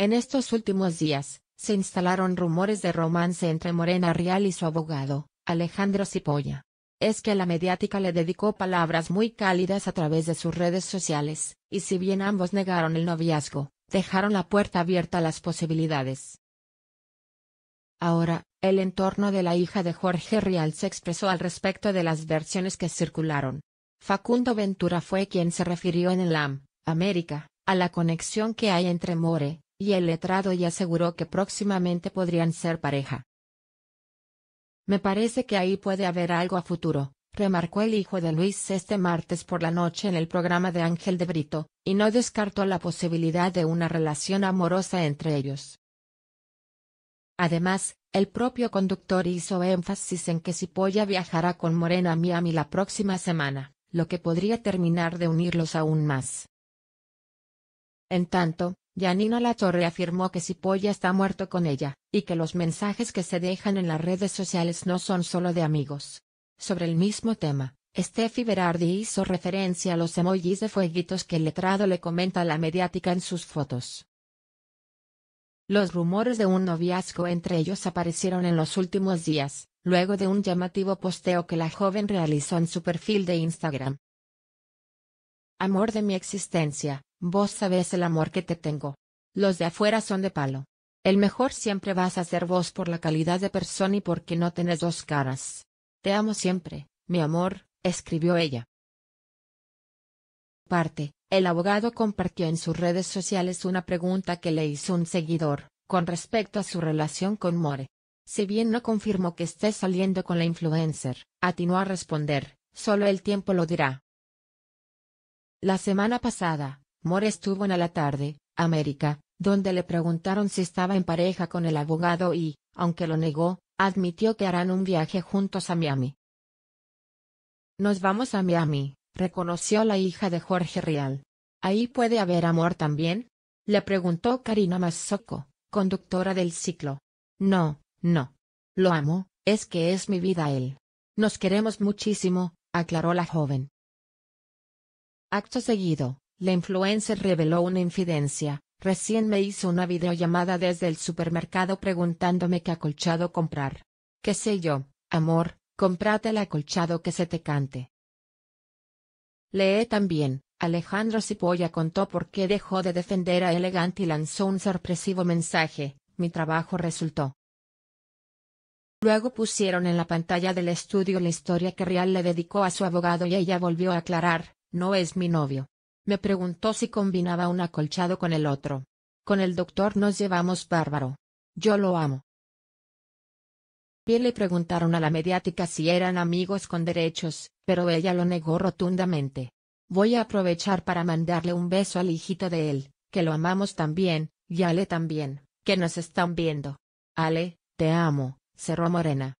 En estos últimos días, se instalaron rumores de romance entre Morena Real y su abogado, Alejandro Cipolla. Es que la mediática le dedicó palabras muy cálidas a través de sus redes sociales, y si bien ambos negaron el noviazgo, dejaron la puerta abierta a las posibilidades. Ahora, el entorno de la hija de Jorge Rial se expresó al respecto de las versiones que circularon. Facundo Ventura fue quien se refirió en el AM, América, a la conexión que hay entre More, y el letrado ya aseguró que próximamente podrían ser pareja. Me parece que ahí puede haber algo a futuro, remarcó el hijo de Luis este martes por la noche en el programa de Ángel de Brito, y no descartó la posibilidad de una relación amorosa entre ellos. Además, el propio conductor hizo énfasis en que Cipolla viajará con Morena a Miami la próxima semana, lo que podría terminar de unirlos aún más. En tanto, Yanina Latorre afirmó que Cipolla está muerto con ella, y que los mensajes que se dejan en las redes sociales no son solo de amigos. Sobre el mismo tema, Steffi Berardi hizo referencia a los emojis de fueguitos que el letrado le comenta a la mediática en sus fotos. Los rumores de un noviazgo entre ellos aparecieron en los últimos días, luego de un llamativo posteo que la joven realizó en su perfil de Instagram. Amor de mi existencia, Vos sabés el amor que te tengo. Los de afuera son de palo. El mejor siempre vas a ser vos por la calidad de persona y porque no tenés dos caras. Te amo siempre, mi amor, escribió ella. Parte, el abogado compartió en sus redes sociales una pregunta que le hizo un seguidor, con respecto a su relación con More. Si bien no confirmó que esté saliendo con la influencer, atinó a responder, solo el tiempo lo dirá. La semana pasada, Moore estuvo en la tarde, América, donde le preguntaron si estaba en pareja con el abogado y, aunque lo negó, admitió que harán un viaje juntos a Miami. Nos vamos a Miami, reconoció la hija de Jorge Rial. ¿Ahí puede haber amor también? Le preguntó Karina Mazzocco, conductora del ciclo. No, no. Lo amo, es que es mi vida él. Nos queremos muchísimo, aclaró la joven. Acto seguido, la influencer reveló una infidencia, recién me hizo una videollamada desde el supermercado preguntándome qué acolchado comprar. ¿Qué sé yo, amor, comprate el acolchado que se te cante. Leé también, Alejandro Cipolla contó por qué dejó de defender a Elegant y lanzó un sorpresivo mensaje, mi trabajo resultó. Luego pusieron en la pantalla del estudio la historia que Real le dedicó a su abogado y ella volvió a aclarar, no es mi novio. Me preguntó si combinaba un acolchado con el otro. Con el doctor nos llevamos bárbaro. Yo lo amo. Bien le preguntaron a la mediática si eran amigos con derechos, pero ella lo negó rotundamente. Voy a aprovechar para mandarle un beso al hijito de él, que lo amamos también, y Ale también, que nos están viendo. Ale, te amo, cerró Morena.